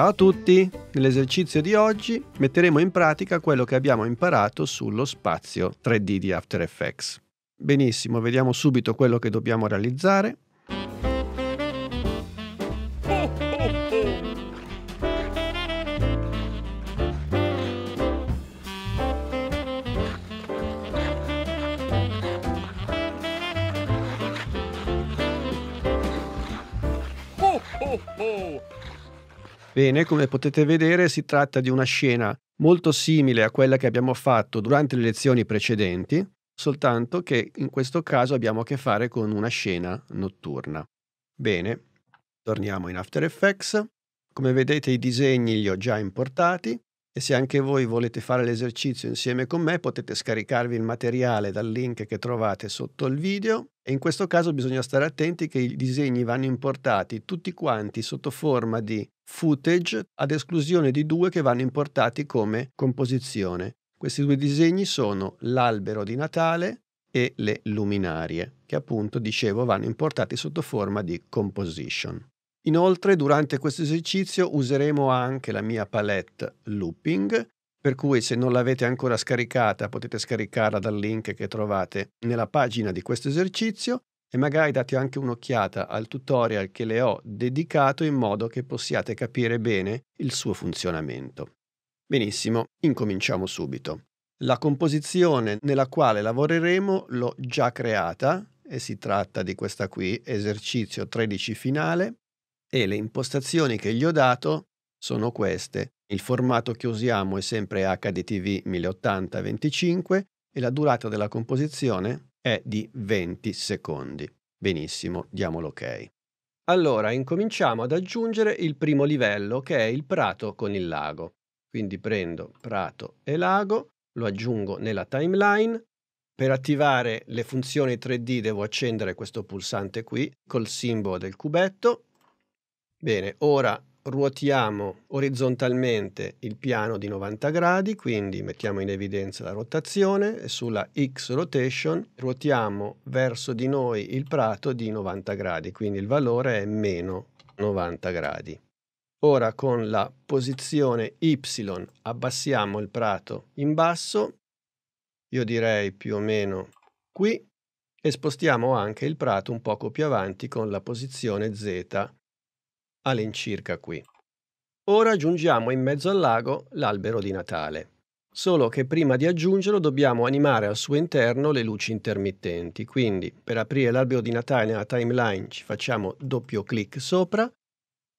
Ciao a tutti! Nell'esercizio di oggi metteremo in pratica quello che abbiamo imparato sullo spazio 3D di After Effects. Benissimo, vediamo subito quello che dobbiamo realizzare. Bene, come potete vedere si tratta di una scena molto simile a quella che abbiamo fatto durante le lezioni precedenti, soltanto che in questo caso abbiamo a che fare con una scena notturna. Bene, torniamo in After Effects. Come vedete i disegni li ho già importati e se anche voi volete fare l'esercizio insieme con me potete scaricarvi il materiale dal link che trovate sotto il video e in questo caso bisogna stare attenti che i disegni vanno importati tutti quanti sotto forma di footage ad esclusione di due che vanno importati come composizione. Questi due disegni sono l'albero di Natale e le luminarie, che appunto dicevo vanno importati sotto forma di composition. Inoltre durante questo esercizio useremo anche la mia palette Looping, per cui se non l'avete ancora scaricata potete scaricarla dal link che trovate nella pagina di questo esercizio e magari date anche un'occhiata al tutorial che le ho dedicato in modo che possiate capire bene il suo funzionamento. Benissimo, incominciamo subito. La composizione nella quale lavoreremo l'ho già creata e si tratta di questa qui, esercizio 13 finale, e le impostazioni che gli ho dato sono queste. Il formato che usiamo è sempre HDTV 1080-25 e la durata della composizione è di 20 secondi. Benissimo, diamo l'ok. Allora incominciamo ad aggiungere il primo livello che è il prato con il lago. Quindi prendo prato e lago, lo aggiungo nella timeline. Per attivare le funzioni 3D devo accendere questo pulsante qui col simbolo del cubetto Bene, ora ruotiamo orizzontalmente il piano di 90 gradi, quindi mettiamo in evidenza la rotazione e sulla X rotation ruotiamo verso di noi il prato di 90 gradi, quindi il valore è meno 90 gradi. Ora con la posizione Y abbassiamo il prato in basso, io direi più o meno qui, e spostiamo anche il prato un poco più avanti con la posizione Z all'incirca qui. Ora aggiungiamo in mezzo al lago l'albero di Natale. Solo che prima di aggiungerlo dobbiamo animare al suo interno le luci intermittenti, quindi per aprire l'albero di Natale nella timeline ci facciamo doppio clic sopra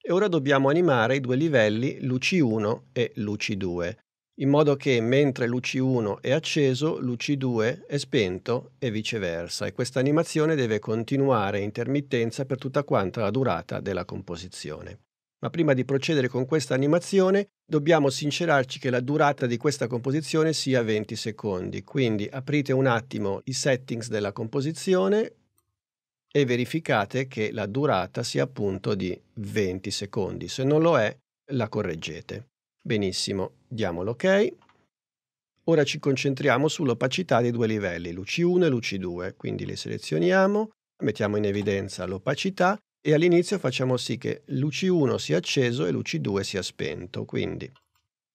e ora dobbiamo animare i due livelli luci 1 e luci 2 in modo che mentre l'UC1 è acceso, l'UC2 è spento e viceversa, e questa animazione deve continuare intermittenza per tutta quanta la durata della composizione. Ma prima di procedere con questa animazione, dobbiamo sincerarci che la durata di questa composizione sia 20 secondi, quindi aprite un attimo i settings della composizione e verificate che la durata sia appunto di 20 secondi. Se non lo è, la correggete. Benissimo, Diamo l'ok. Ora ci concentriamo sull'opacità dei due livelli, luci 1 e luci 2, quindi le selezioniamo, mettiamo in evidenza l'opacità e all'inizio facciamo sì che luci 1 sia acceso e luci 2 sia spento, quindi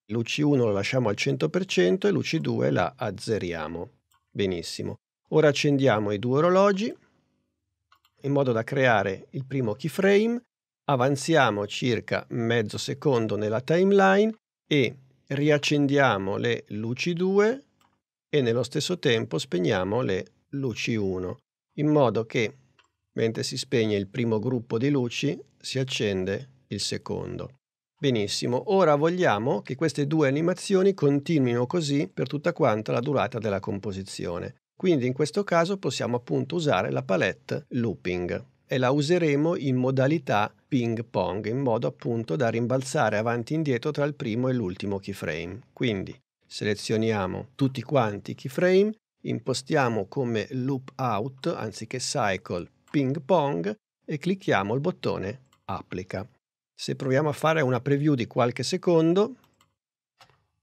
luci 1 lo lasciamo al 100% e luci 2 la azzeriamo. Benissimo. Ora accendiamo i due orologi in modo da creare il primo keyframe, avanziamo circa mezzo secondo nella timeline e riaccendiamo le luci 2 e nello stesso tempo spegniamo le luci 1, in modo che mentre si spegne il primo gruppo di luci si accende il secondo. Benissimo, ora vogliamo che queste due animazioni continuino così per tutta quanta la durata della composizione. Quindi in questo caso possiamo appunto usare la palette looping e la useremo in modalità ping pong, in modo appunto da rimbalzare avanti e indietro tra il primo e l'ultimo keyframe. Quindi selezioniamo tutti quanti i keyframe, impostiamo come loop out anziché cycle ping pong e clicchiamo il bottone applica. Se proviamo a fare una preview di qualche secondo,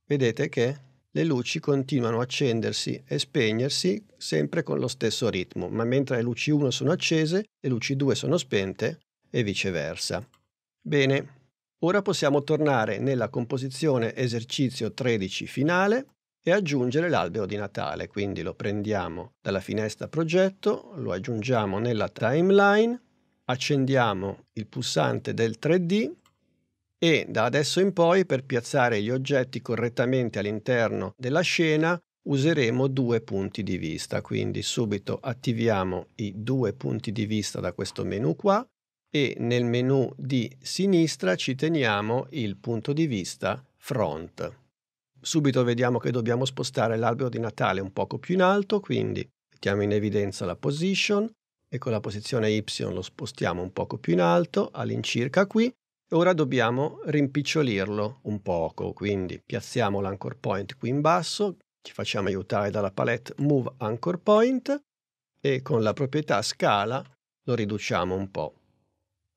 vedete che le luci continuano a accendersi e spegnersi sempre con lo stesso ritmo, ma mentre le luci 1 sono accese, le luci 2 sono spente e viceversa. Bene, ora possiamo tornare nella composizione esercizio 13 finale e aggiungere l'albero di Natale, quindi lo prendiamo dalla finestra progetto, lo aggiungiamo nella timeline, accendiamo il pulsante del 3D e da adesso in poi per piazzare gli oggetti correttamente all'interno della scena useremo due punti di vista, quindi subito attiviamo i due punti di vista da questo menu qua e nel menu di sinistra ci teniamo il punto di vista front. Subito vediamo che dobbiamo spostare l'albero di Natale un poco più in alto, quindi mettiamo in evidenza la position e con la posizione Y lo spostiamo un poco più in alto, all'incirca qui, Ora dobbiamo rimpicciolirlo un poco, quindi piazziamo l'anchor point qui in basso, ci facciamo aiutare dalla palette Move Anchor Point e con la proprietà scala lo riduciamo un po',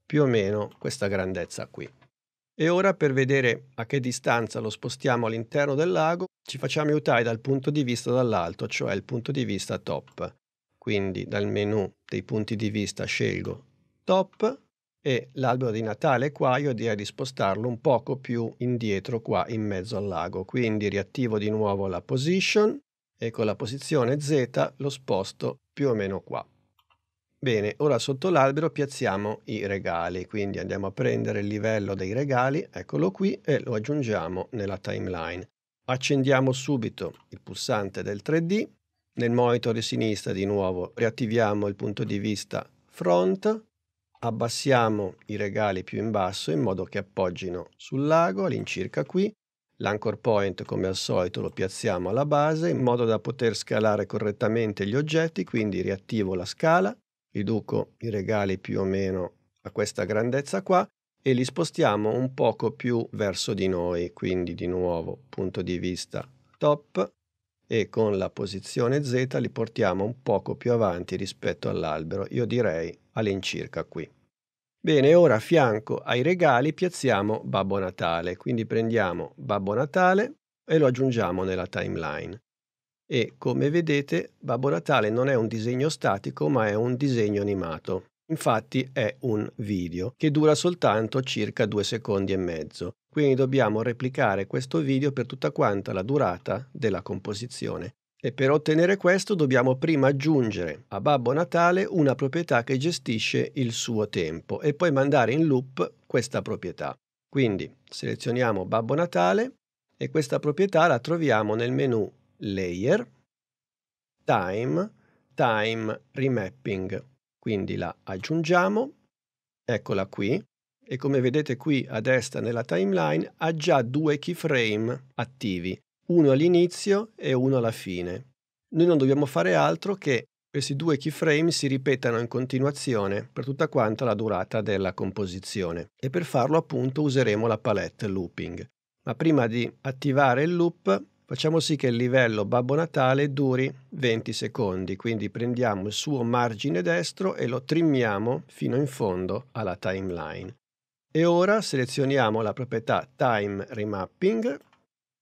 più o meno questa grandezza qui. E ora per vedere a che distanza lo spostiamo all'interno del lago, ci facciamo aiutare dal punto di vista dall'alto, cioè il punto di vista top. Quindi dal menu dei punti di vista scelgo top e l'albero di Natale qua io direi di spostarlo un poco più indietro qua in mezzo al lago. Quindi riattivo di nuovo la position e con la posizione Z lo sposto più o meno qua. Bene, ora sotto l'albero piazziamo i regali, quindi andiamo a prendere il livello dei regali, eccolo qui, e lo aggiungiamo nella timeline. Accendiamo subito il pulsante del 3D, nel monitor di sinistra di nuovo riattiviamo il punto di vista front, Abbassiamo i regali più in basso in modo che appoggino sul lago all'incirca qui. L'anchor point come al solito lo piazziamo alla base in modo da poter scalare correttamente gli oggetti, quindi riattivo la scala, riduco i regali più o meno a questa grandezza qua e li spostiamo un poco più verso di noi, quindi di nuovo punto di vista top e con la posizione Z li portiamo un poco più avanti rispetto all'albero, io direi all'incirca qui. Bene, ora a fianco ai regali piazziamo Babbo Natale, quindi prendiamo Babbo Natale e lo aggiungiamo nella timeline. E come vedete Babbo Natale non è un disegno statico ma è un disegno animato. Infatti è un video che dura soltanto circa due secondi e mezzo, quindi dobbiamo replicare questo video per tutta quanta la durata della composizione e per ottenere questo dobbiamo prima aggiungere a Babbo Natale una proprietà che gestisce il suo tempo e poi mandare in loop questa proprietà. Quindi selezioniamo Babbo Natale e questa proprietà la troviamo nel menu Layer, Time, Time Remapping. Quindi la aggiungiamo, eccola qui, e come vedete qui a destra nella timeline ha già due keyframe attivi uno all'inizio e uno alla fine. Noi non dobbiamo fare altro che questi due keyframe si ripetano in continuazione per tutta quanta la durata della composizione e per farlo appunto useremo la palette looping. Ma prima di attivare il loop facciamo sì che il livello Babbo Natale duri 20 secondi, quindi prendiamo il suo margine destro e lo trimmiamo fino in fondo alla timeline. E ora selezioniamo la proprietà Time Remapping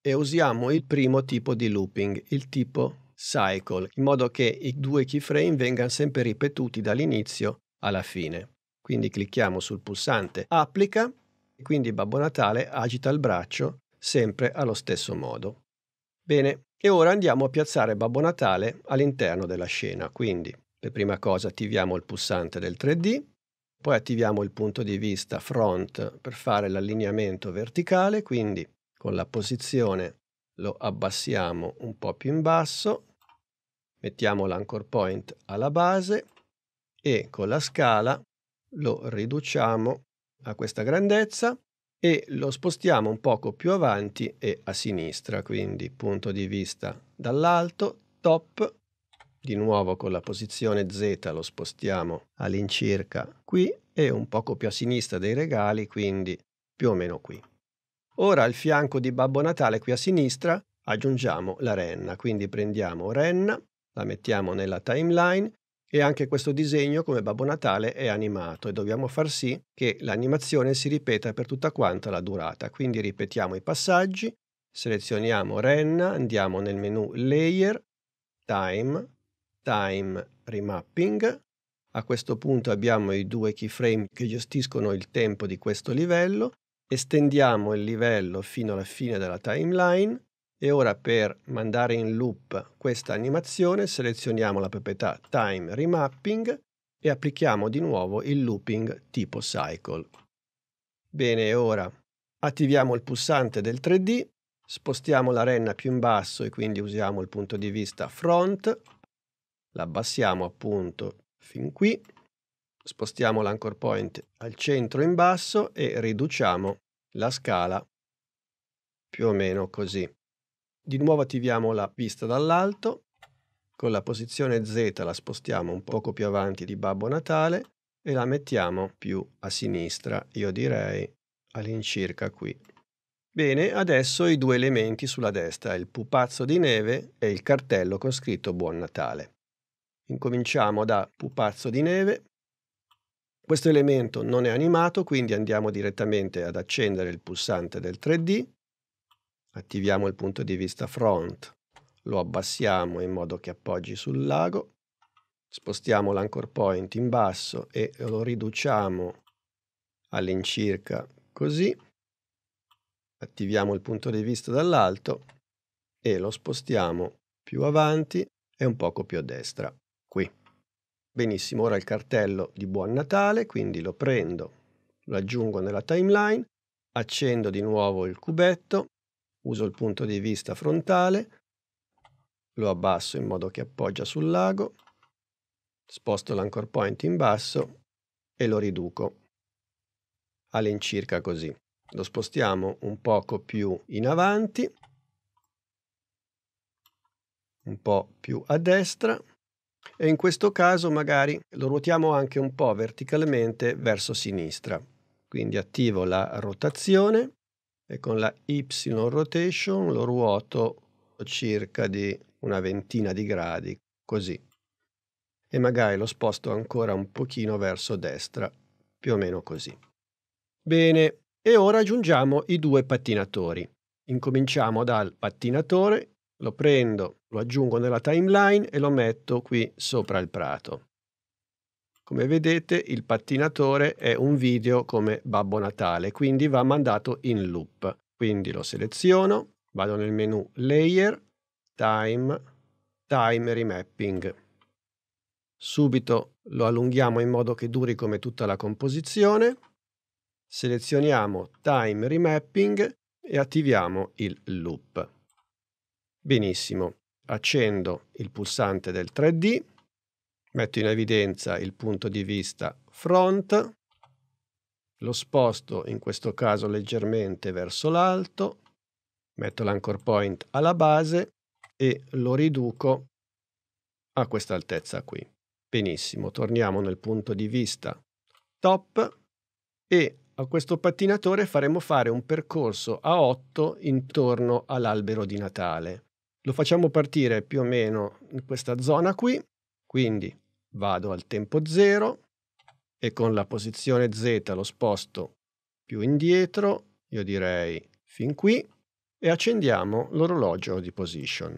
e usiamo il primo tipo di looping, il tipo cycle, in modo che i due keyframe vengano sempre ripetuti dall'inizio alla fine. Quindi clicchiamo sul pulsante applica e quindi Babbo Natale agita il braccio sempre allo stesso modo. Bene, e ora andiamo a piazzare Babbo Natale all'interno della scena. Quindi, per prima cosa attiviamo il pulsante del 3D, poi attiviamo il punto di vista front per fare l'allineamento verticale, quindi con la posizione lo abbassiamo un po' più in basso, mettiamo l'anchor point alla base e con la scala lo riduciamo a questa grandezza e lo spostiamo un poco più avanti e a sinistra, quindi punto di vista dall'alto, top, di nuovo con la posizione Z lo spostiamo all'incirca qui e un poco più a sinistra dei regali, quindi più o meno qui. Ora al fianco di Babbo Natale, qui a sinistra, aggiungiamo la renna. Quindi prendiamo renna, la mettiamo nella timeline e anche questo disegno come Babbo Natale è animato e dobbiamo far sì che l'animazione si ripeta per tutta quanta la durata. Quindi ripetiamo i passaggi, selezioniamo renna, andiamo nel menu layer, time, time remapping. A questo punto abbiamo i due keyframe che gestiscono il tempo di questo livello estendiamo il livello fino alla fine della timeline e ora per mandare in loop questa animazione selezioniamo la proprietà time remapping e applichiamo di nuovo il looping tipo cycle. Bene, ora attiviamo il pulsante del 3D, spostiamo la renna più in basso e quindi usiamo il punto di vista front, l'abbassiamo appunto fin qui Spostiamo l'anchor point al centro in basso e riduciamo la scala più o meno così. Di nuovo attiviamo la vista dall'alto, con la posizione Z la spostiamo un poco più avanti di Babbo Natale e la mettiamo più a sinistra, io direi all'incirca qui. Bene, adesso i due elementi sulla destra, il pupazzo di neve e il cartello con scritto Buon Natale. Incominciamo da pupazzo di neve, questo elemento non è animato, quindi andiamo direttamente ad accendere il pulsante del 3D, attiviamo il punto di vista front, lo abbassiamo in modo che appoggi sul lago, spostiamo l'anchor point in basso e lo riduciamo all'incirca così, attiviamo il punto di vista dall'alto e lo spostiamo più avanti e un poco più a destra. Benissimo, ora il cartello di Buon Natale, quindi lo prendo, lo aggiungo nella timeline, accendo di nuovo il cubetto, uso il punto di vista frontale, lo abbasso in modo che appoggia sul lago, sposto l'anchor point in basso e lo riduco all'incirca così. Lo spostiamo un poco più in avanti, un po' più a destra e in questo caso magari lo ruotiamo anche un po' verticalmente verso sinistra. Quindi attivo la rotazione e con la Y rotation lo ruoto circa di una ventina di gradi, così. E magari lo sposto ancora un pochino verso destra, più o meno così. Bene, e ora aggiungiamo i due pattinatori. Incominciamo dal pattinatore, lo prendo lo aggiungo nella timeline e lo metto qui sopra il prato. Come vedete il pattinatore è un video come Babbo Natale, quindi va mandato in loop. Quindi lo seleziono, vado nel menu Layer, Time, Time Remapping. Subito lo allunghiamo in modo che duri come tutta la composizione. Selezioniamo Time Remapping e attiviamo il loop. Benissimo accendo il pulsante del 3D, metto in evidenza il punto di vista front, lo sposto in questo caso leggermente verso l'alto, metto l'anchor point alla base e lo riduco a questa altezza qui. Benissimo, torniamo nel punto di vista top e a questo pattinatore faremo fare un percorso a 8 intorno all'albero di Natale. Lo facciamo partire più o meno in questa zona qui, quindi vado al tempo 0 e con la posizione Z lo sposto più indietro, io direi fin qui, e accendiamo l'orologio di position.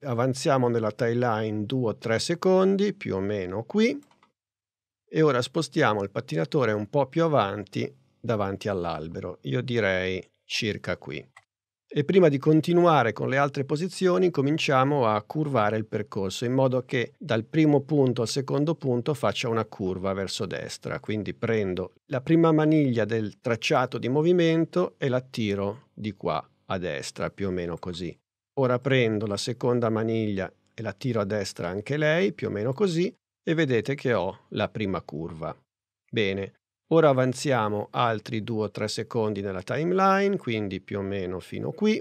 Avanziamo nella timeline 2 o 3 secondi, più o meno qui, e ora spostiamo il pattinatore un po' più avanti davanti all'albero, io direi circa qui. E prima di continuare con le altre posizioni cominciamo a curvare il percorso in modo che dal primo punto al secondo punto faccia una curva verso destra. Quindi prendo la prima maniglia del tracciato di movimento e la tiro di qua a destra, più o meno così. Ora prendo la seconda maniglia e la tiro a destra anche lei, più o meno così, e vedete che ho la prima curva. Bene, Ora avanziamo altri 2 o 3 secondi nella timeline, quindi più o meno fino qui,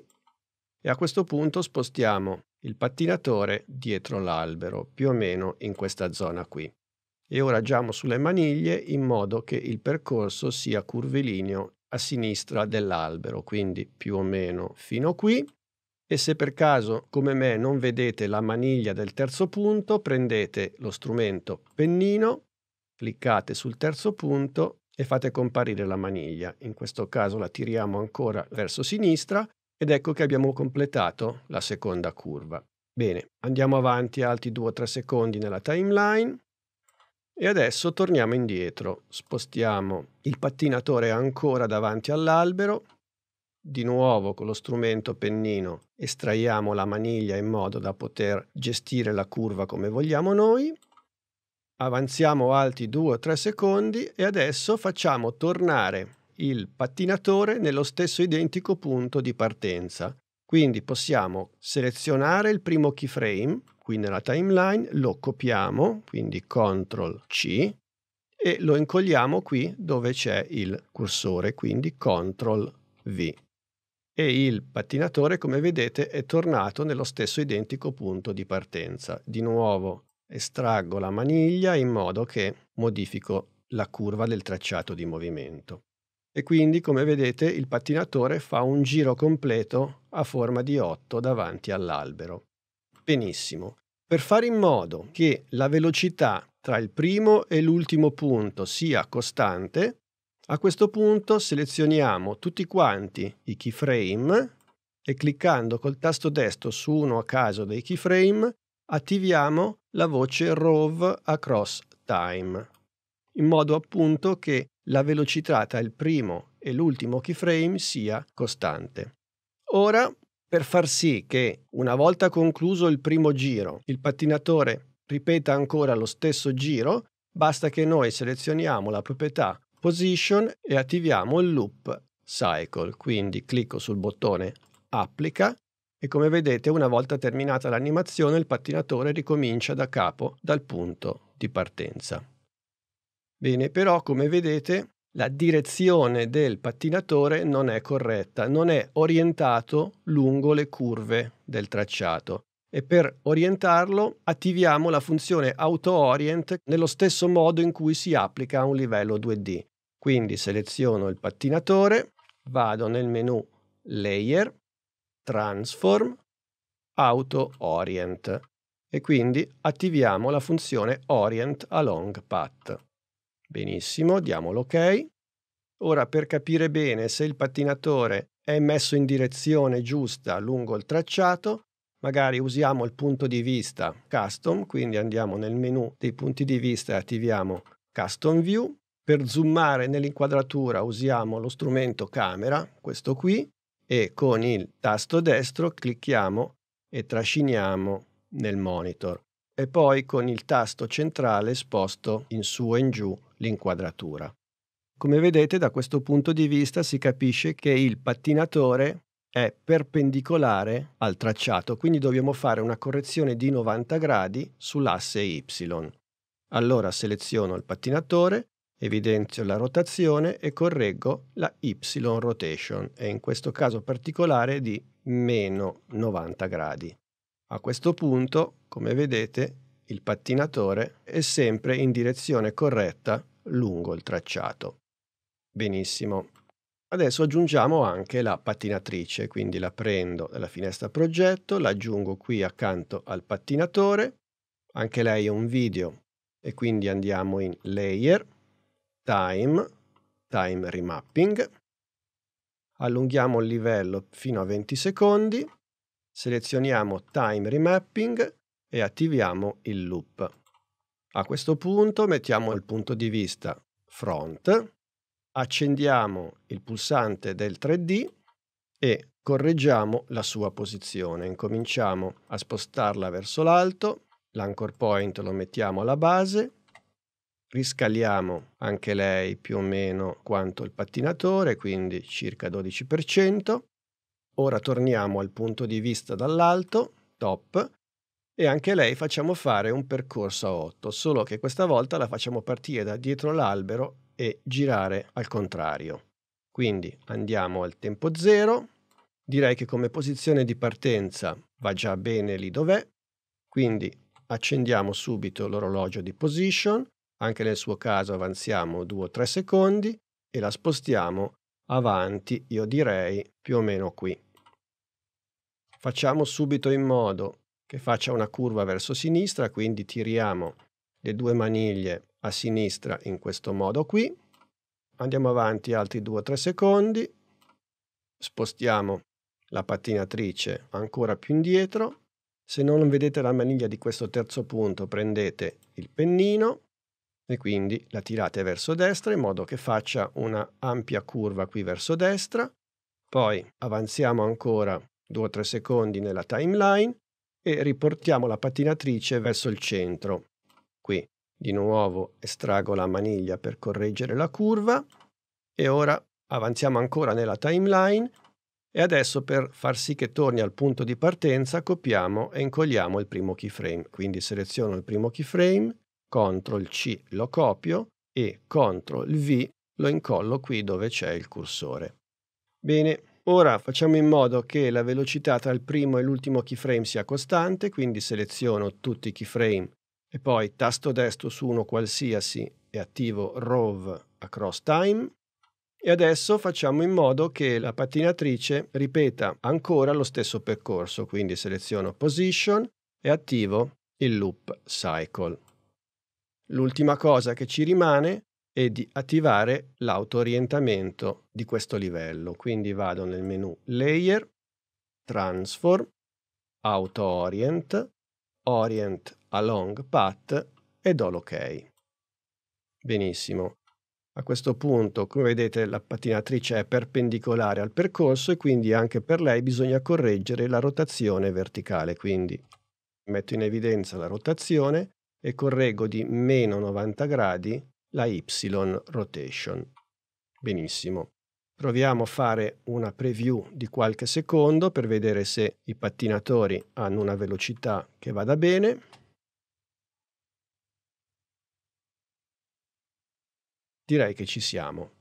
e a questo punto spostiamo il pattinatore dietro l'albero, più o meno in questa zona qui. E ora agiamo sulle maniglie in modo che il percorso sia curvilineo a sinistra dell'albero, quindi più o meno fino qui. E se per caso, come me, non vedete la maniglia del terzo punto, prendete lo strumento pennino cliccate sul terzo punto e fate comparire la maniglia. In questo caso la tiriamo ancora verso sinistra ed ecco che abbiamo completato la seconda curva. Bene, andiamo avanti altri 2 o 3 secondi nella timeline e adesso torniamo indietro. Spostiamo il pattinatore ancora davanti all'albero. Di nuovo con lo strumento pennino estraiamo la maniglia in modo da poter gestire la curva come vogliamo noi avanziamo altri 2-3 o secondi e adesso facciamo tornare il pattinatore nello stesso identico punto di partenza. Quindi possiamo selezionare il primo keyframe qui nella timeline, lo copiamo, quindi CTRL C e lo incolliamo qui dove c'è il cursore, quindi CTRL V. E il pattinatore, come vedete, è tornato nello stesso identico punto di partenza. Di nuovo Estraggo la maniglia in modo che modifico la curva del tracciato di movimento. E quindi, come vedete, il pattinatore fa un giro completo a forma di 8 davanti all'albero. Benissimo. Per fare in modo che la velocità tra il primo e l'ultimo punto sia costante, a questo punto selezioniamo tutti quanti i keyframe e cliccando col tasto destro su uno a caso dei keyframe attiviamo la voce ROV Across Time, in modo appunto che la velocità tra il primo e l'ultimo keyframe sia costante. Ora, per far sì che una volta concluso il primo giro, il pattinatore ripeta ancora lo stesso giro, basta che noi selezioniamo la proprietà Position e attiviamo il loop Cycle. Quindi clicco sul bottone Applica e come vedete una volta terminata l'animazione il pattinatore ricomincia da capo, dal punto di partenza. Bene, però come vedete la direzione del pattinatore non è corretta, non è orientato lungo le curve del tracciato e per orientarlo attiviamo la funzione auto-orient nello stesso modo in cui si applica a un livello 2D. Quindi seleziono il pattinatore, vado nel menu Layer, transform auto orient e quindi attiviamo la funzione orient along path. Benissimo, diamo l'ok. Ora per capire bene se il pattinatore è messo in direzione giusta lungo il tracciato, magari usiamo il punto di vista custom, quindi andiamo nel menu dei punti di vista e attiviamo custom view. Per zoomare nell'inquadratura usiamo lo strumento camera, questo qui, e con il tasto destro clicchiamo e trasciniamo nel monitor e poi con il tasto centrale sposto in su e in giù l'inquadratura. Come vedete da questo punto di vista si capisce che il pattinatore è perpendicolare al tracciato, quindi dobbiamo fare una correzione di 90 gradi sull'asse Y. Allora seleziono il pattinatore, Evidenzio la rotazione e correggo la y rotation e in questo caso particolare di meno 90 gradi. A questo punto, come vedete, il pattinatore è sempre in direzione corretta lungo il tracciato. Benissimo. Adesso aggiungiamo anche la pattinatrice, quindi la prendo dalla finestra progetto, l'aggiungo qui accanto al pattinatore, anche lei è un video e quindi andiamo in layer, time, time remapping, allunghiamo il livello fino a 20 secondi, selezioniamo time remapping e attiviamo il loop. A questo punto mettiamo il punto di vista front, accendiamo il pulsante del 3D e correggiamo la sua posizione. Incominciamo a spostarla verso l'alto, l'anchor point lo mettiamo alla base riscaliamo anche lei più o meno quanto il pattinatore, quindi circa 12%. Ora torniamo al punto di vista dall'alto, top, e anche lei facciamo fare un percorso a 8, solo che questa volta la facciamo partire da dietro l'albero e girare al contrario. Quindi andiamo al tempo 0, direi che come posizione di partenza va già bene lì dov'è, quindi accendiamo subito l'orologio di position, anche nel suo caso avanziamo due o tre secondi e la spostiamo avanti, io direi più o meno qui. Facciamo subito in modo che faccia una curva verso sinistra, quindi tiriamo le due maniglie a sinistra in questo modo qui. Andiamo avanti altri 2-3 secondi, spostiamo la pattinatrice ancora più indietro. Se non vedete la maniglia di questo terzo punto prendete il pennino e quindi la tirate verso destra in modo che faccia una ampia curva qui verso destra, poi avanziamo ancora 2 o 3 secondi nella timeline e riportiamo la pattinatrice verso il centro. Qui di nuovo estraggo la maniglia per correggere la curva e ora avanziamo ancora nella timeline e adesso per far sì che torni al punto di partenza copiamo e incolliamo il primo keyframe. Quindi seleziono il primo keyframe, CTRL C lo copio e CTRL V lo incollo qui dove c'è il cursore. Bene, ora facciamo in modo che la velocità tra il primo e l'ultimo keyframe sia costante, quindi seleziono tutti i keyframe e poi tasto destro su uno qualsiasi e attivo ROV Across Time. E adesso facciamo in modo che la pattinatrice ripeta ancora lo stesso percorso, quindi seleziono Position e attivo il Loop Cycle. L'ultima cosa che ci rimane è di attivare l'autoorientamento di questo livello. Quindi vado nel menu Layer, Transform, Auto Orient, Orient Along Path e do l'ok. Benissimo. A questo punto, come vedete, la pattinatrice è perpendicolare al percorso e quindi anche per lei bisogna correggere la rotazione verticale. Quindi metto in evidenza la rotazione e correggo di meno 90 gradi la y rotation. Benissimo. Proviamo a fare una preview di qualche secondo per vedere se i pattinatori hanno una velocità che vada bene. Direi che ci siamo.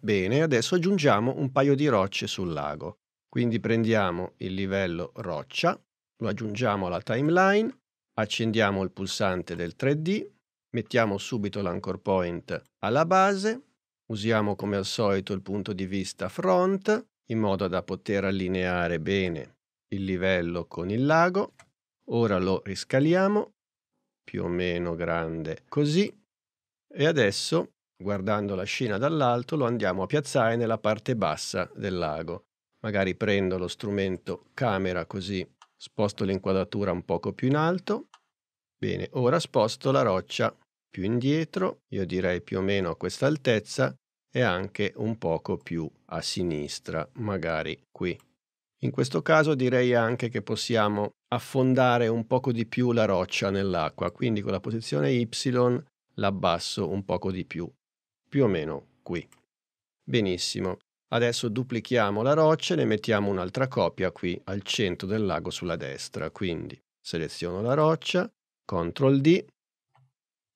Bene, adesso aggiungiamo un paio di rocce sul lago. Quindi prendiamo il livello roccia, lo aggiungiamo alla timeline Accendiamo il pulsante del 3D, mettiamo subito l'anchor point alla base, usiamo come al solito il punto di vista front in modo da poter allineare bene il livello con il lago. Ora lo riscaliamo, più o meno grande così, e adesso, guardando la scena dall'alto, lo andiamo a piazzare nella parte bassa del lago. Magari prendo lo strumento camera così Sposto l'inquadratura un poco più in alto. Bene, ora sposto la roccia più indietro, io direi più o meno a questa altezza, e anche un poco più a sinistra, magari qui. In questo caso direi anche che possiamo affondare un poco di più la roccia nell'acqua, quindi con la posizione Y l'abbasso un poco di più, più o meno qui. Benissimo. Adesso duplichiamo la roccia e ne mettiamo un'altra copia qui al centro del lago sulla destra. Quindi seleziono la roccia, CTRL D,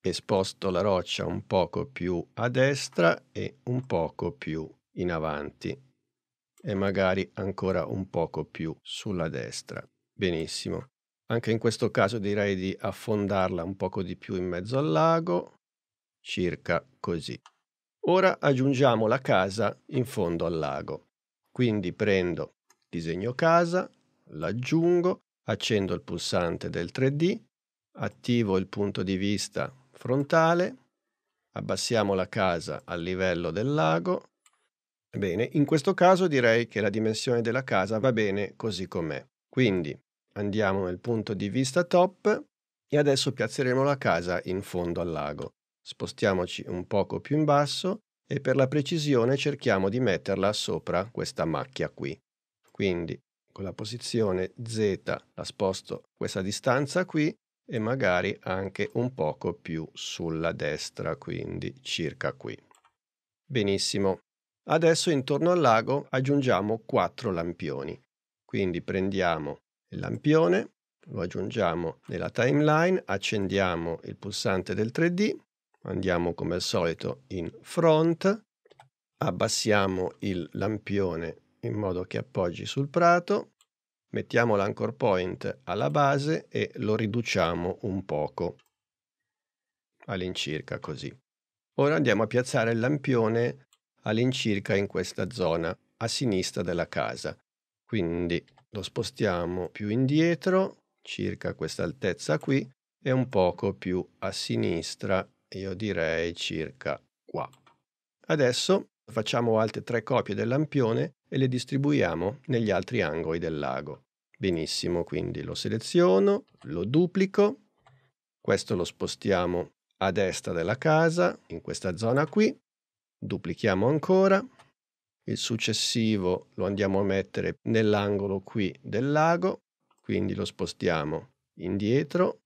e sposto la roccia un poco più a destra e un poco più in avanti e magari ancora un poco più sulla destra. Benissimo. Anche in questo caso direi di affondarla un poco di più in mezzo al lago, circa così. Ora aggiungiamo la casa in fondo al lago. Quindi prendo disegno casa, l'aggiungo, accendo il pulsante del 3D, attivo il punto di vista frontale, abbassiamo la casa al livello del lago. Bene, in questo caso direi che la dimensione della casa va bene così com'è. Quindi andiamo nel punto di vista top e adesso piazzeremo la casa in fondo al lago. Spostiamoci un poco più in basso e per la precisione cerchiamo di metterla sopra questa macchia qui. Quindi con la posizione Z la sposto questa distanza qui e magari anche un poco più sulla destra, quindi circa qui. Benissimo. Adesso intorno al lago aggiungiamo quattro lampioni. Quindi prendiamo il lampione, lo aggiungiamo nella timeline, accendiamo il pulsante del 3D Andiamo come al solito in front, abbassiamo il lampione in modo che appoggi sul prato, mettiamo l'anchor point alla base e lo riduciamo un poco, all'incirca così. Ora andiamo a piazzare il lampione all'incirca in questa zona, a sinistra della casa. Quindi lo spostiamo più indietro, circa questa altezza qui, e un poco più a sinistra io direi circa qua. Adesso facciamo altre tre copie del lampione e le distribuiamo negli altri angoli del lago. Benissimo, quindi lo seleziono, lo duplico, questo lo spostiamo a destra della casa, in questa zona qui, duplichiamo ancora, il successivo lo andiamo a mettere nell'angolo qui del lago, quindi lo spostiamo indietro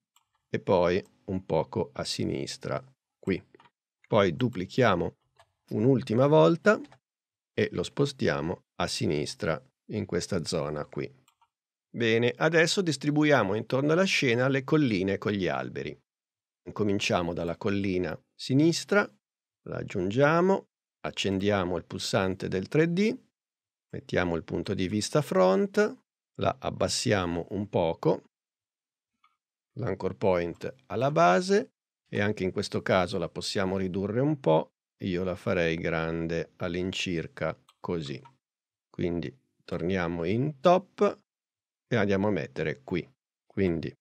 e poi un poco a sinistra poi duplichiamo un'ultima volta e lo spostiamo a sinistra in questa zona qui. Bene, adesso distribuiamo intorno alla scena le colline con gli alberi. Cominciamo dalla collina sinistra, la aggiungiamo, accendiamo il pulsante del 3D, mettiamo il punto di vista front, la abbassiamo un poco, l'anchor point alla base, e anche in questo caso la possiamo ridurre un po', io la farei grande all'incirca così. Quindi torniamo in top e andiamo a mettere qui. Quindi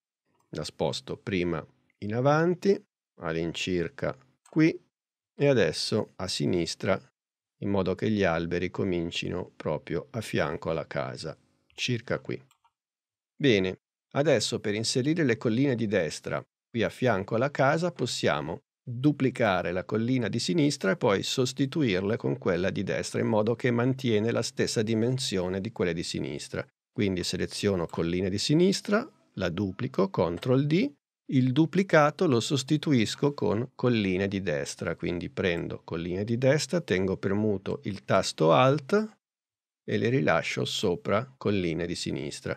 la sposto prima in avanti, all'incirca qui e adesso a sinistra in modo che gli alberi comincino proprio a fianco alla casa, circa qui. Bene, adesso per inserire le colline di destra qui a fianco alla casa possiamo duplicare la collina di sinistra e poi sostituirle con quella di destra in modo che mantiene la stessa dimensione di quelle di sinistra. Quindi seleziono collina di sinistra, la duplico, CTRL D, il duplicato lo sostituisco con colline di destra, quindi prendo colline di destra, tengo premuto il tasto Alt e le rilascio sopra colline di sinistra.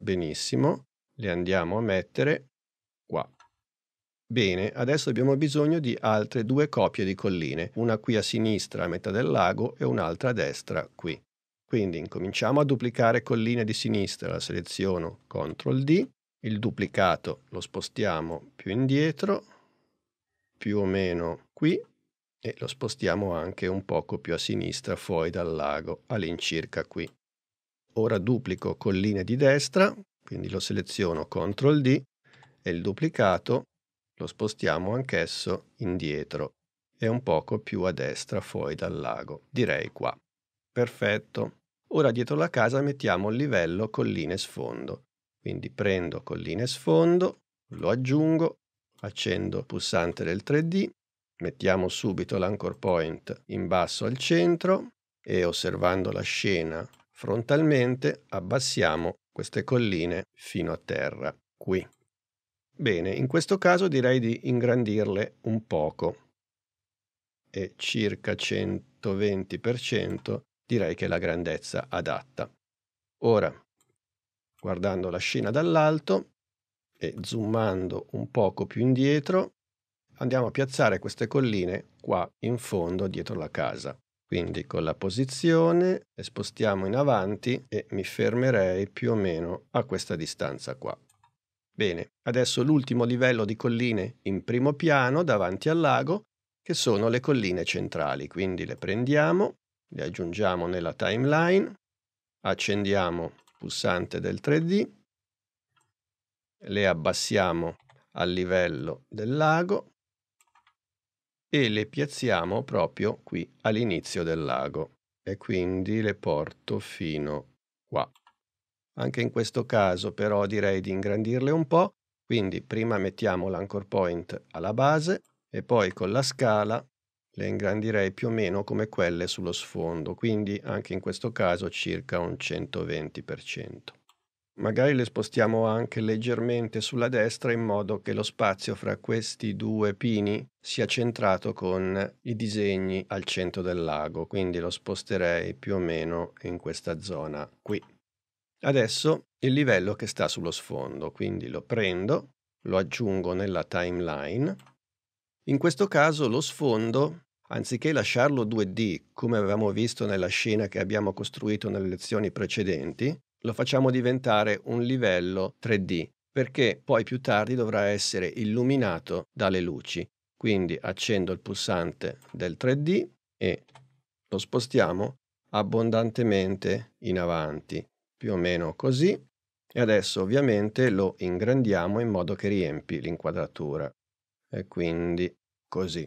Benissimo, le andiamo a mettere qua. Bene, adesso abbiamo bisogno di altre due coppie di colline, una qui a sinistra a metà del lago e un'altra a destra qui. Quindi incominciamo a duplicare colline di sinistra, la seleziono CTRL D, il duplicato lo spostiamo più indietro, più o meno qui, e lo spostiamo anche un poco più a sinistra fuori dal lago, all'incirca qui. Ora duplico colline di destra, quindi lo seleziono CTRL D, e il duplicato lo spostiamo anch'esso indietro e un poco più a destra fuori dal lago, direi qua. Perfetto. Ora dietro la casa mettiamo il livello colline sfondo. Quindi prendo colline sfondo, lo aggiungo, accendo il pulsante del 3D, mettiamo subito l'anchor point in basso al centro e osservando la scena frontalmente abbassiamo queste colline fino a terra, qui. Bene, in questo caso direi di ingrandirle un poco e circa 120% direi che è la grandezza adatta. Ora, guardando la scena dall'alto e zoomando un poco più indietro, andiamo a piazzare queste colline qua in fondo dietro la casa. Quindi con la posizione le spostiamo in avanti e mi fermerei più o meno a questa distanza qua. Bene, adesso l'ultimo livello di colline in primo piano davanti al lago, che sono le colline centrali. Quindi le prendiamo, le aggiungiamo nella timeline, accendiamo il pulsante del 3D, le abbassiamo al livello del lago e le piazziamo proprio qui all'inizio del lago e quindi le porto fino qua. Anche in questo caso però direi di ingrandirle un po', quindi prima mettiamo l'anchor point alla base e poi con la scala le ingrandirei più o meno come quelle sullo sfondo, quindi anche in questo caso circa un 120%. Magari le spostiamo anche leggermente sulla destra in modo che lo spazio fra questi due pini sia centrato con i disegni al centro del lago, quindi lo sposterei più o meno in questa zona qui. Adesso il livello che sta sullo sfondo, quindi lo prendo, lo aggiungo nella timeline. In questo caso lo sfondo, anziché lasciarlo 2D come avevamo visto nella scena che abbiamo costruito nelle lezioni precedenti, lo facciamo diventare un livello 3D perché poi più tardi dovrà essere illuminato dalle luci. Quindi accendo il pulsante del 3D e lo spostiamo abbondantemente in avanti più o meno così e adesso ovviamente lo ingrandiamo in modo che riempi l'inquadratura e quindi così.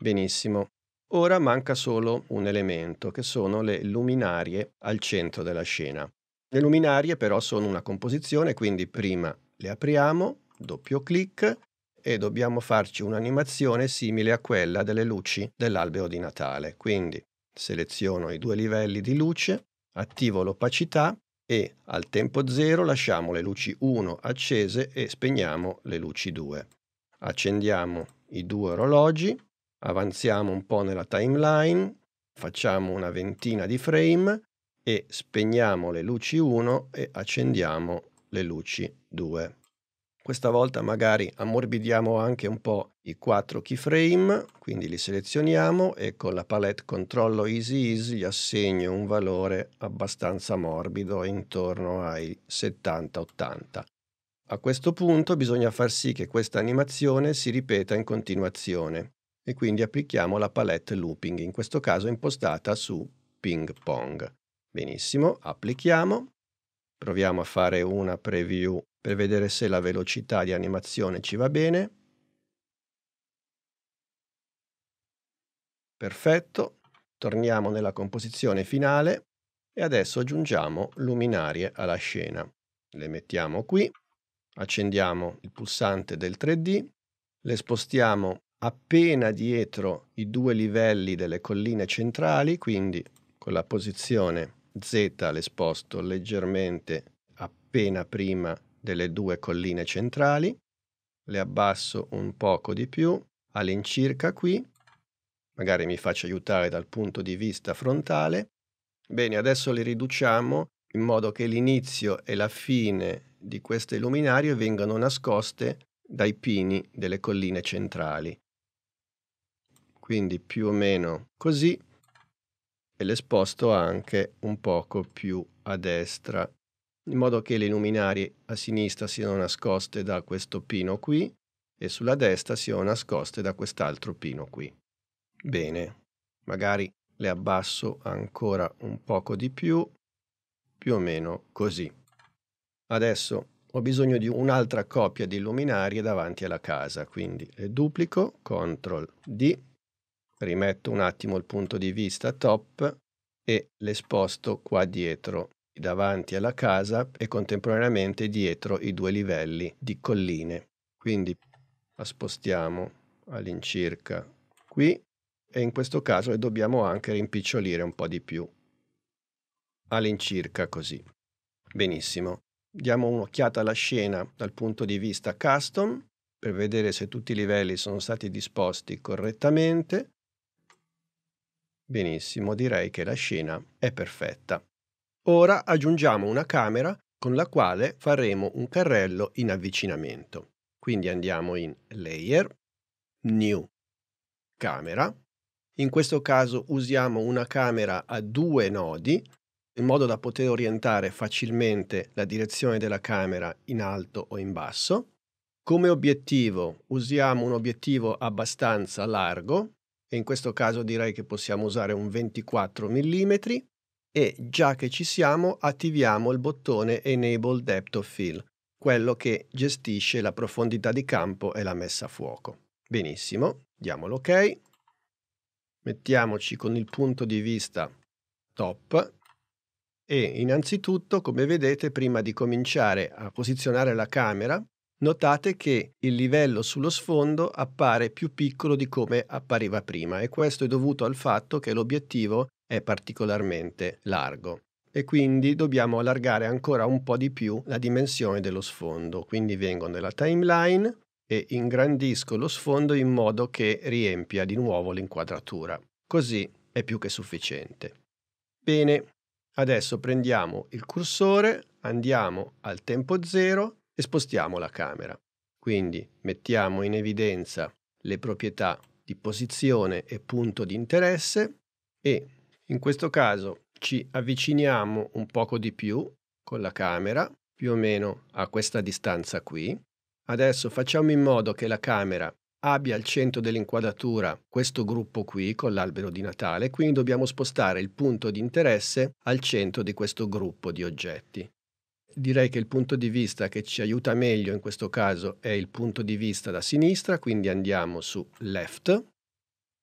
Benissimo. Ora manca solo un elemento che sono le luminarie al centro della scena. Le luminarie però sono una composizione, quindi prima le apriamo, doppio clic e dobbiamo farci un'animazione simile a quella delle luci dell'albero di Natale. Quindi seleziono i due livelli di luce Attivo l'opacità e al tempo 0 lasciamo le luci 1 accese e spegniamo le luci 2. Accendiamo i due orologi, avanziamo un po' nella timeline, facciamo una ventina di frame e spegniamo le luci 1 e accendiamo le luci 2. Questa volta magari ammorbidiamo anche un po' i quattro keyframe, quindi li selezioniamo e con la palette controllo Easy Ease gli assegno un valore abbastanza morbido intorno ai 70-80. A questo punto bisogna far sì che questa animazione si ripeta in continuazione e quindi applichiamo la palette looping, in questo caso impostata su ping pong. Benissimo, applichiamo. Proviamo a fare una preview per vedere se la velocità di animazione ci va bene. Perfetto, torniamo nella composizione finale e adesso aggiungiamo luminarie alla scena. Le mettiamo qui, accendiamo il pulsante del 3D, le spostiamo appena dietro i due livelli delle colline centrali, quindi con la posizione Z le sposto leggermente appena prima delle due colline centrali, le abbasso un poco di più, all'incirca qui, magari mi faccio aiutare dal punto di vista frontale. Bene, adesso le riduciamo in modo che l'inizio e la fine di queste luminarie vengano nascoste dai pini delle colline centrali. Quindi più o meno così e le sposto anche un poco più a destra in modo che le luminarie a sinistra siano nascoste da questo pino qui e sulla destra siano nascoste da quest'altro pino qui. Bene, magari le abbasso ancora un poco di più, più o meno così. Adesso ho bisogno di un'altra coppia di luminarie davanti alla casa, quindi le duplico, CTRL D, rimetto un attimo il punto di vista top e le sposto qua dietro davanti alla casa e contemporaneamente dietro i due livelli di colline. Quindi la spostiamo all'incirca qui e in questo caso le dobbiamo anche rimpicciolire un po' di più. All'incirca così. Benissimo. Diamo un'occhiata alla scena dal punto di vista custom per vedere se tutti i livelli sono stati disposti correttamente. Benissimo, direi che la scena è perfetta. Ora aggiungiamo una camera con la quale faremo un carrello in avvicinamento. Quindi andiamo in Layer, New, Camera. In questo caso usiamo una camera a due nodi in modo da poter orientare facilmente la direzione della camera in alto o in basso. Come obiettivo usiamo un obiettivo abbastanza largo e in questo caso direi che possiamo usare un 24 mm e già che ci siamo attiviamo il bottone Enable Depth of Fill, quello che gestisce la profondità di campo e la messa a fuoco. Benissimo, diamo l'ok. Mettiamoci con il punto di vista top e innanzitutto, come vedete, prima di cominciare a posizionare la camera, notate che il livello sullo sfondo appare più piccolo di come appariva prima e questo è dovuto al fatto che l'obiettivo è particolarmente largo e quindi dobbiamo allargare ancora un po' di più la dimensione dello sfondo. Quindi vengo nella timeline e ingrandisco lo sfondo in modo che riempia di nuovo l'inquadratura. Così è più che sufficiente. Bene, adesso prendiamo il cursore, andiamo al tempo zero e spostiamo la camera. Quindi mettiamo in evidenza le proprietà di posizione e punto di interesse e in questo caso ci avviciniamo un poco di più con la camera, più o meno a questa distanza qui. Adesso facciamo in modo che la camera abbia al centro dell'inquadratura questo gruppo qui con l'albero di Natale, quindi dobbiamo spostare il punto di interesse al centro di questo gruppo di oggetti. Direi che il punto di vista che ci aiuta meglio in questo caso è il punto di vista da sinistra, quindi andiamo su left.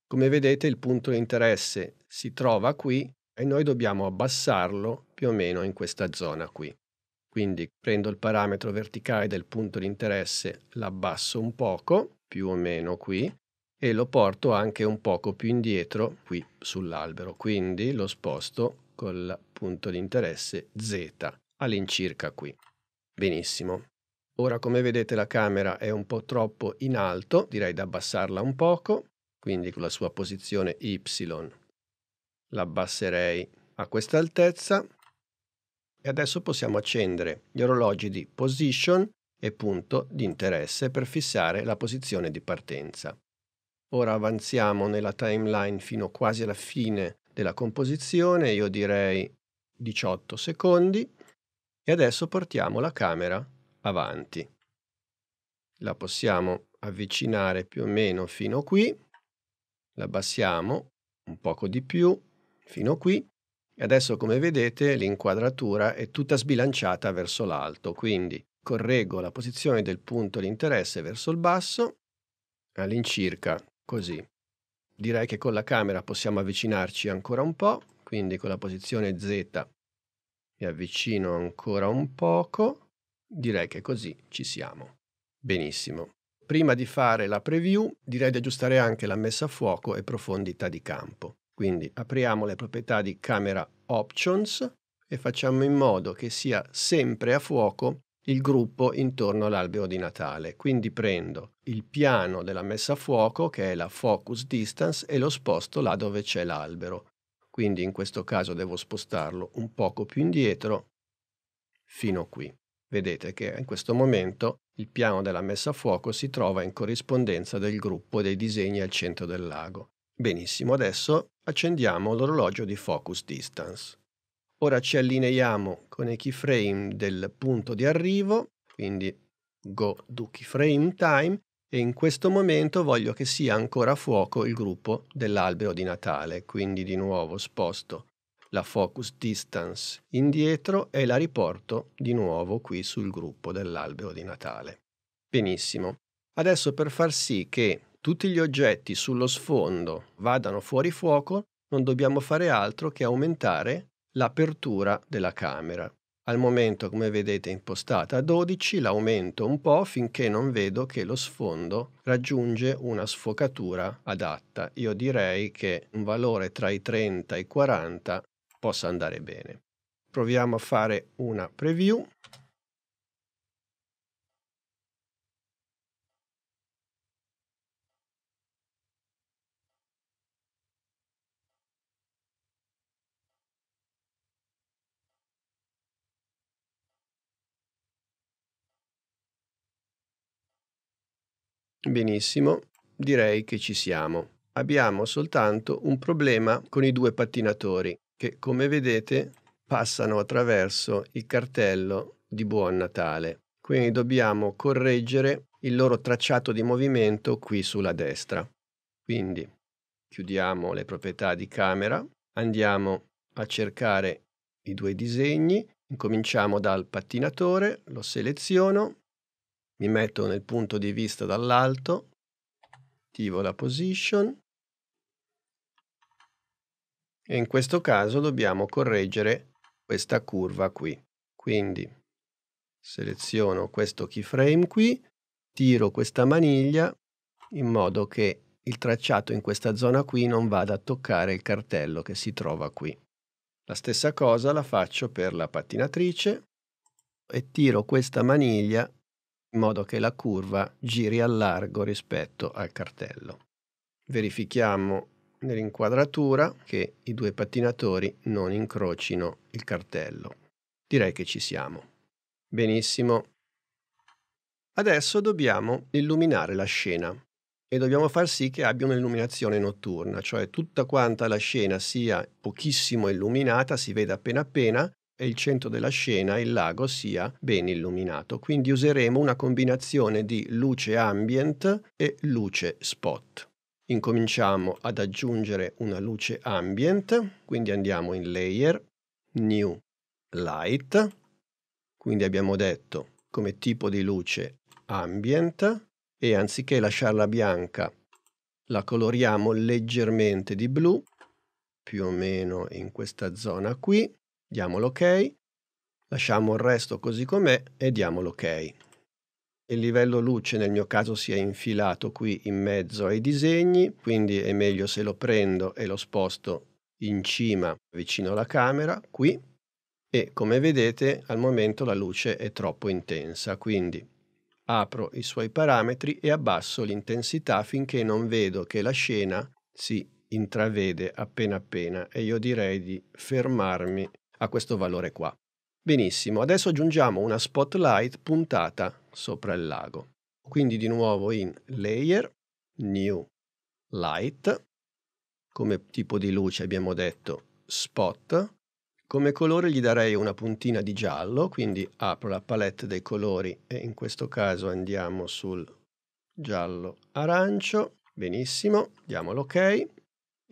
Come vedete il punto di interesse si trova qui e noi dobbiamo abbassarlo più o meno in questa zona qui. Quindi prendo il parametro verticale del punto di interesse, l'abbasso un poco, più o meno qui, e lo porto anche un poco più indietro qui sull'albero. Quindi lo sposto col punto di interesse Z all'incirca qui. Benissimo. Ora come vedete la camera è un po' troppo in alto, direi di abbassarla un poco, quindi con la sua posizione Y l'abbasserei a questa altezza e adesso possiamo accendere gli orologi di position e punto di interesse per fissare la posizione di partenza. Ora avanziamo nella timeline fino quasi alla fine della composizione, io direi 18 secondi e adesso portiamo la camera avanti. La possiamo avvicinare più o meno fino qui, la abbassiamo un poco di più fino qui e adesso come vedete l'inquadratura è tutta sbilanciata verso l'alto, quindi correggo la posizione del punto di interesse verso il basso all'incirca così. Direi che con la camera possiamo avvicinarci ancora un po', quindi con la posizione Z mi avvicino ancora un poco, direi che così ci siamo. Benissimo. Prima di fare la preview direi di aggiustare anche la messa a fuoco e profondità di campo. Quindi apriamo le proprietà di Camera Options e facciamo in modo che sia sempre a fuoco il gruppo intorno all'albero di Natale. Quindi prendo il piano della messa a fuoco, che è la focus distance, e lo sposto là dove c'è l'albero. Quindi in questo caso devo spostarlo un poco più indietro fino qui. Vedete che in questo momento il piano della messa a fuoco si trova in corrispondenza del gruppo dei disegni al centro del lago. Benissimo, adesso Accendiamo l'orologio di focus distance. Ora ci allineiamo con i keyframe del punto di arrivo, quindi go do keyframe time, e in questo momento voglio che sia ancora a fuoco il gruppo dell'albero di Natale, quindi di nuovo sposto la focus distance indietro e la riporto di nuovo qui sul gruppo dell'albero di Natale. Benissimo. Adesso per far sì che tutti gli oggetti sullo sfondo vadano fuori fuoco, non dobbiamo fare altro che aumentare l'apertura della camera. Al momento, come vedete, è impostata a 12, l'aumento un po' finché non vedo che lo sfondo raggiunge una sfocatura adatta. Io direi che un valore tra i 30 e i 40 possa andare bene. Proviamo a fare una preview. Benissimo, direi che ci siamo. Abbiamo soltanto un problema con i due pattinatori che, come vedete, passano attraverso il cartello di Buon Natale. Quindi dobbiamo correggere il loro tracciato di movimento qui sulla destra. Quindi chiudiamo le proprietà di camera, andiamo a cercare i due disegni, incominciamo dal pattinatore, lo seleziono, mi metto nel punto di vista dall'alto, attivo la position e in questo caso dobbiamo correggere questa curva qui. Quindi seleziono questo keyframe qui, tiro questa maniglia in modo che il tracciato in questa zona qui non vada a toccare il cartello che si trova qui. La stessa cosa la faccio per la pattinatrice e tiro questa maniglia in modo che la curva giri al largo rispetto al cartello. Verifichiamo nell'inquadratura che i due pattinatori non incrocino il cartello. Direi che ci siamo. Benissimo. Adesso dobbiamo illuminare la scena e dobbiamo far sì che abbia un'illuminazione notturna, cioè tutta quanta la scena sia pochissimo illuminata, si veda appena appena, e il centro della scena, il lago, sia ben illuminato. Quindi useremo una combinazione di luce ambient e luce spot. Incominciamo ad aggiungere una luce ambient, quindi andiamo in Layer, New Light, quindi abbiamo detto come tipo di luce ambient e anziché lasciarla bianca la coloriamo leggermente di blu, più o meno in questa zona qui, diamo l'ok, lasciamo il resto così com'è e diamo l'ok. Il livello luce nel mio caso si è infilato qui in mezzo ai disegni, quindi è meglio se lo prendo e lo sposto in cima vicino alla camera, qui, e come vedete al momento la luce è troppo intensa, quindi apro i suoi parametri e abbasso l'intensità finché non vedo che la scena si intravede appena appena e io direi di fermarmi a questo valore qua. Benissimo, adesso aggiungiamo una spotlight puntata sopra il lago. Quindi di nuovo in Layer, New Light, come tipo di luce abbiamo detto Spot, come colore gli darei una puntina di giallo, quindi apro la palette dei colori e in questo caso andiamo sul giallo arancio. Benissimo, diamo l'ok. Ok.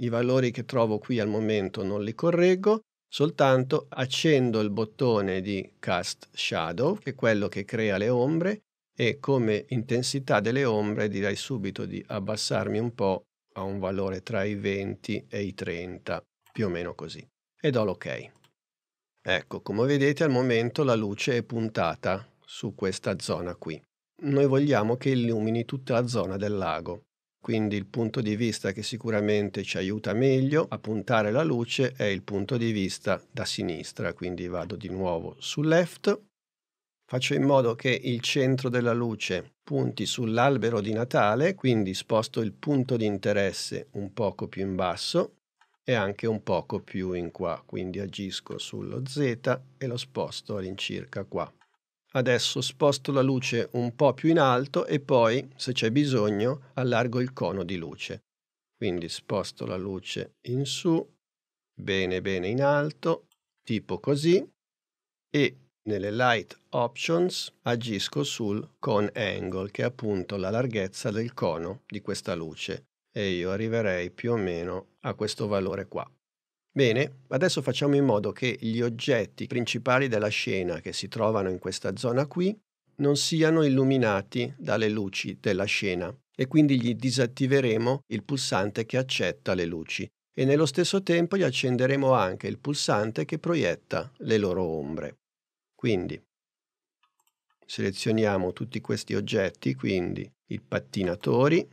I valori che trovo qui al momento non li correggo. Soltanto accendo il bottone di Cast Shadow, che è quello che crea le ombre, e come intensità delle ombre direi subito di abbassarmi un po' a un valore tra i 20 e i 30, più o meno così, e do l'ok. Ecco, come vedete al momento la luce è puntata su questa zona qui. Noi vogliamo che illumini tutta la zona del lago. Quindi il punto di vista che sicuramente ci aiuta meglio a puntare la luce è il punto di vista da sinistra, quindi vado di nuovo su left, faccio in modo che il centro della luce punti sull'albero di Natale, quindi sposto il punto di interesse un poco più in basso e anche un poco più in qua, quindi agisco sullo Z e lo sposto all'incirca qua. Adesso sposto la luce un po' più in alto e poi, se c'è bisogno, allargo il cono di luce. Quindi sposto la luce in su, bene bene in alto, tipo così, e nelle Light Options agisco sul Cone Angle, che è appunto la larghezza del cono di questa luce, e io arriverei più o meno a questo valore qua. Bene, adesso facciamo in modo che gli oggetti principali della scena che si trovano in questa zona qui non siano illuminati dalle luci della scena e quindi gli disattiveremo il pulsante che accetta le luci e nello stesso tempo gli accenderemo anche il pulsante che proietta le loro ombre. Quindi selezioniamo tutti questi oggetti, quindi i pattinatori,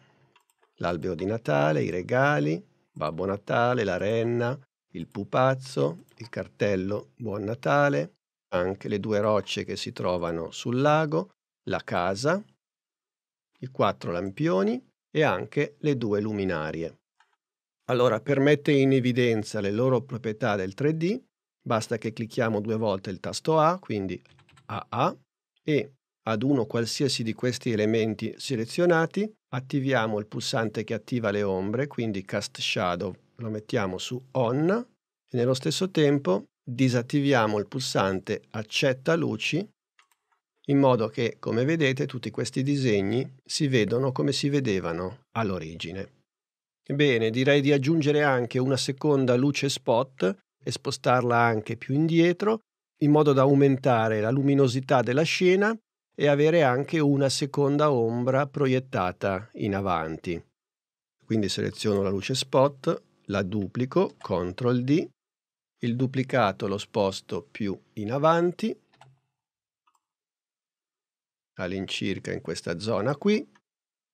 l'albero di Natale, i regali, Babbo Natale, la renna, il pupazzo, il cartello Buon Natale, anche le due rocce che si trovano sul lago, la casa, i quattro lampioni e anche le due luminarie. Allora, per mettere in evidenza le loro proprietà del 3D, basta che clicchiamo due volte il tasto A, quindi AA, e ad uno qualsiasi di questi elementi selezionati attiviamo il pulsante che attiva le ombre, quindi Cast Shadow lo mettiamo su on e nello stesso tempo disattiviamo il pulsante accetta luci in modo che, come vedete, tutti questi disegni si vedono come si vedevano all'origine. Bene, direi di aggiungere anche una seconda luce spot e spostarla anche più indietro, in modo da aumentare la luminosità della scena e avere anche una seconda ombra proiettata in avanti. Quindi seleziono la luce spot, la duplico, CTRL D, il duplicato lo sposto più in avanti, all'incirca in questa zona qui,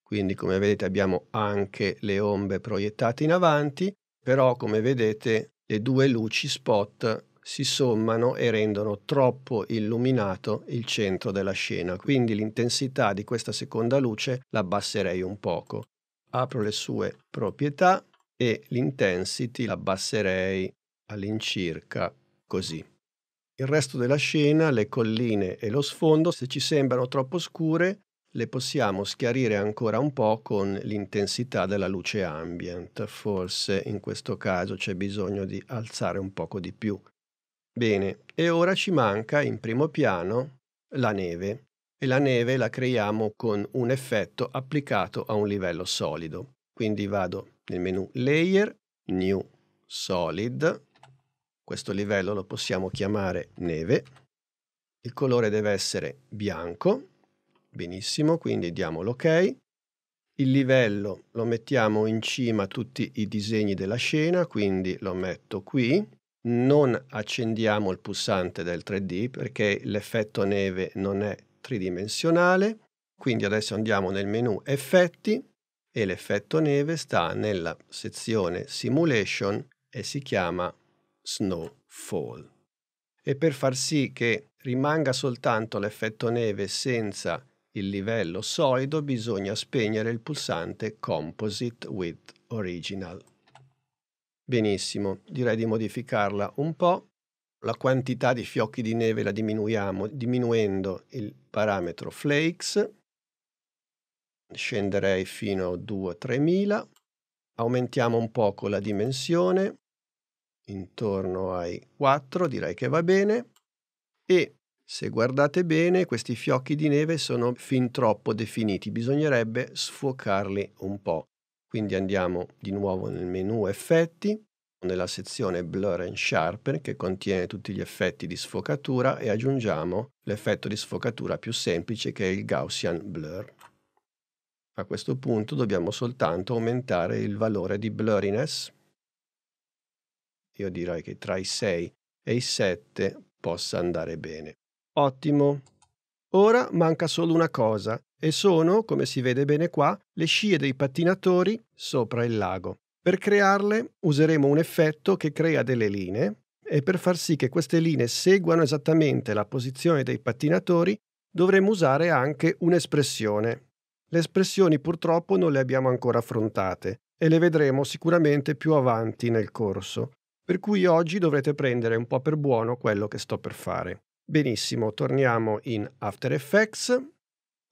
quindi come vedete abbiamo anche le ombre proiettate in avanti, però come vedete le due luci spot si sommano e rendono troppo illuminato il centro della scena, quindi l'intensità di questa seconda luce l'abbasserei un poco. Apro le sue proprietà, e l'intensity l'abbasserei all'incirca così. Il resto della scena, le colline e lo sfondo, se ci sembrano troppo scure, le possiamo schiarire ancora un po' con l'intensità della luce ambient. Forse in questo caso c'è bisogno di alzare un poco di più. Bene, e ora ci manca in primo piano la neve e la neve la creiamo con un effetto applicato a un livello solido. Quindi vado nel menu Layer, New Solid. Questo livello lo possiamo chiamare neve. Il colore deve essere bianco. Benissimo, quindi diamo l'ok. Il livello lo mettiamo in cima a tutti i disegni della scena, quindi lo metto qui. Non accendiamo il pulsante del 3D perché l'effetto neve non è tridimensionale. Quindi adesso andiamo nel menu Effetti, e l'effetto neve sta nella sezione simulation e si chiama snowfall. E per far sì che rimanga soltanto l'effetto neve senza il livello solido bisogna spegnere il pulsante Composite with Original. Benissimo, direi di modificarla un po'. La quantità di fiocchi di neve la diminuiamo diminuendo il parametro Flakes scenderei fino a 2-3.000, aumentiamo un poco la dimensione, intorno ai 4 direi che va bene, e se guardate bene questi fiocchi di neve sono fin troppo definiti, bisognerebbe sfocarli un po'. Quindi andiamo di nuovo nel menu effetti, nella sezione Blur and Sharpen che contiene tutti gli effetti di sfocatura e aggiungiamo l'effetto di sfocatura più semplice che è il Gaussian Blur. A questo punto dobbiamo soltanto aumentare il valore di blurriness. Io direi che tra i 6 e i 7 possa andare bene. Ottimo. Ora manca solo una cosa e sono, come si vede bene qua, le scie dei pattinatori sopra il lago. Per crearle useremo un effetto che crea delle linee e per far sì che queste linee seguano esattamente la posizione dei pattinatori dovremo usare anche un'espressione le espressioni purtroppo non le abbiamo ancora affrontate e le vedremo sicuramente più avanti nel corso, per cui oggi dovrete prendere un po' per buono quello che sto per fare. Benissimo, torniamo in After Effects,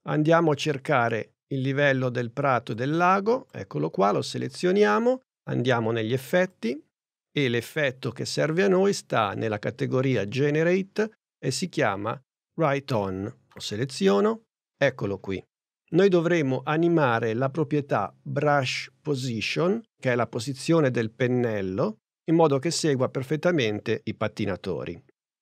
andiamo a cercare il livello del prato e del lago, eccolo qua, lo selezioniamo, andiamo negli effetti e l'effetto che serve a noi sta nella categoria Generate e si chiama Right On. Lo seleziono, eccolo qui noi dovremo animare la proprietà brush position, che è la posizione del pennello, in modo che segua perfettamente i pattinatori.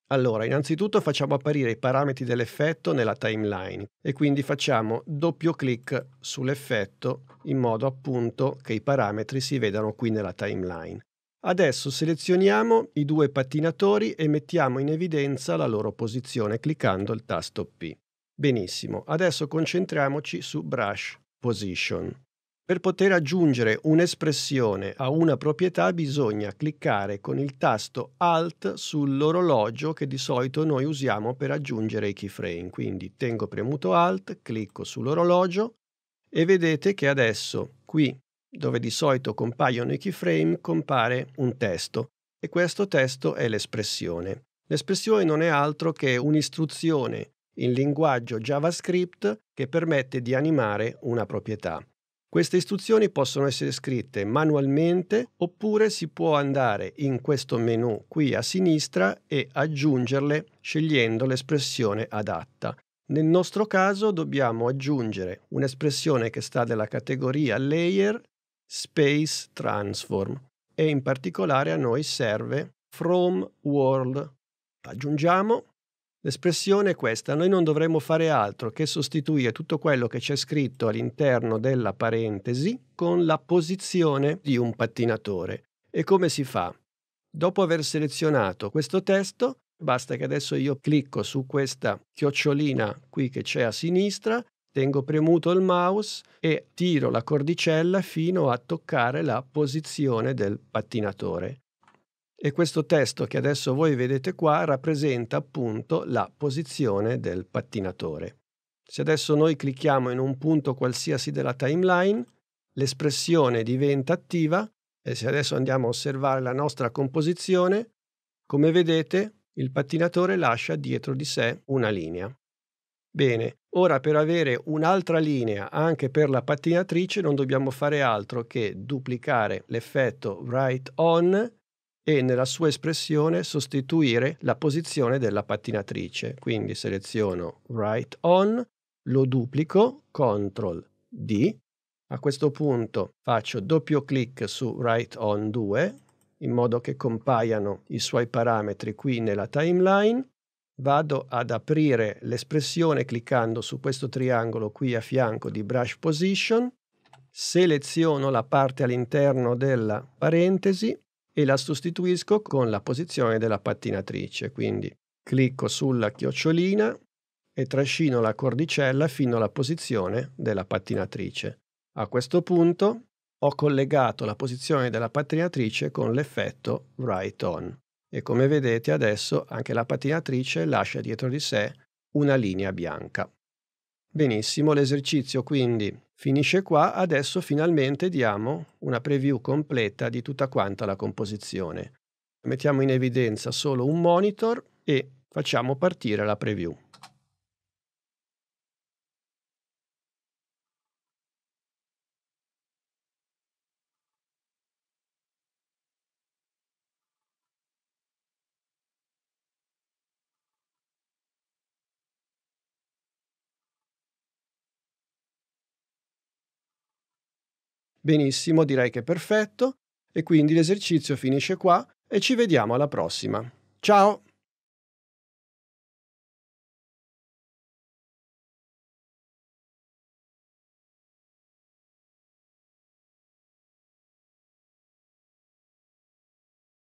Allora, innanzitutto facciamo apparire i parametri dell'effetto nella timeline e quindi facciamo doppio clic sull'effetto in modo appunto che i parametri si vedano qui nella timeline. Adesso selezioniamo i due pattinatori e mettiamo in evidenza la loro posizione cliccando il tasto P. Benissimo, adesso concentriamoci su brush position. Per poter aggiungere un'espressione a una proprietà bisogna cliccare con il tasto Alt sull'orologio che di solito noi usiamo per aggiungere i keyframe. Quindi tengo premuto Alt, clicco sull'orologio e vedete che adesso qui dove di solito compaiono i keyframe compare un testo e questo testo è l'espressione. L'espressione non è altro che un'istruzione in linguaggio JavaScript che permette di animare una proprietà. Queste istruzioni possono essere scritte manualmente oppure si può andare in questo menu qui a sinistra e aggiungerle scegliendo l'espressione adatta. Nel nostro caso dobbiamo aggiungere un'espressione che sta nella categoria layer space transform e in particolare a noi serve from world. Aggiungiamo L'espressione è questa, noi non dovremmo fare altro che sostituire tutto quello che c'è scritto all'interno della parentesi con la posizione di un pattinatore. E come si fa? Dopo aver selezionato questo testo, basta che adesso io clicco su questa chiocciolina qui che c'è a sinistra, tengo premuto il mouse e tiro la cordicella fino a toccare la posizione del pattinatore. E questo testo che adesso voi vedete qua rappresenta appunto la posizione del pattinatore. Se adesso noi clicchiamo in un punto qualsiasi della timeline, l'espressione diventa attiva e se adesso andiamo a osservare la nostra composizione, come vedete il pattinatore lascia dietro di sé una linea. Bene, ora per avere un'altra linea anche per la pattinatrice non dobbiamo fare altro che duplicare l'effetto Write On e nella sua espressione sostituire la posizione della pattinatrice. Quindi seleziono Right On, lo duplico, CTRL D. A questo punto faccio doppio clic su Right On 2 in modo che compaiano i suoi parametri qui nella timeline. Vado ad aprire l'espressione cliccando su questo triangolo qui a fianco di Brush Position seleziono la parte all'interno della parentesi, e la sostituisco con la posizione della pattinatrice. Quindi clicco sulla chiocciolina e trascino la cordicella fino alla posizione della pattinatrice. A questo punto ho collegato la posizione della pattinatrice con l'effetto Write On e come vedete adesso anche la pattinatrice lascia dietro di sé una linea bianca. Benissimo, l'esercizio quindi Finisce qua, adesso finalmente diamo una preview completa di tutta quanta la composizione. Mettiamo in evidenza solo un monitor e facciamo partire la preview. Benissimo, direi che è perfetto e quindi l'esercizio finisce qua e ci vediamo alla prossima. Ciao!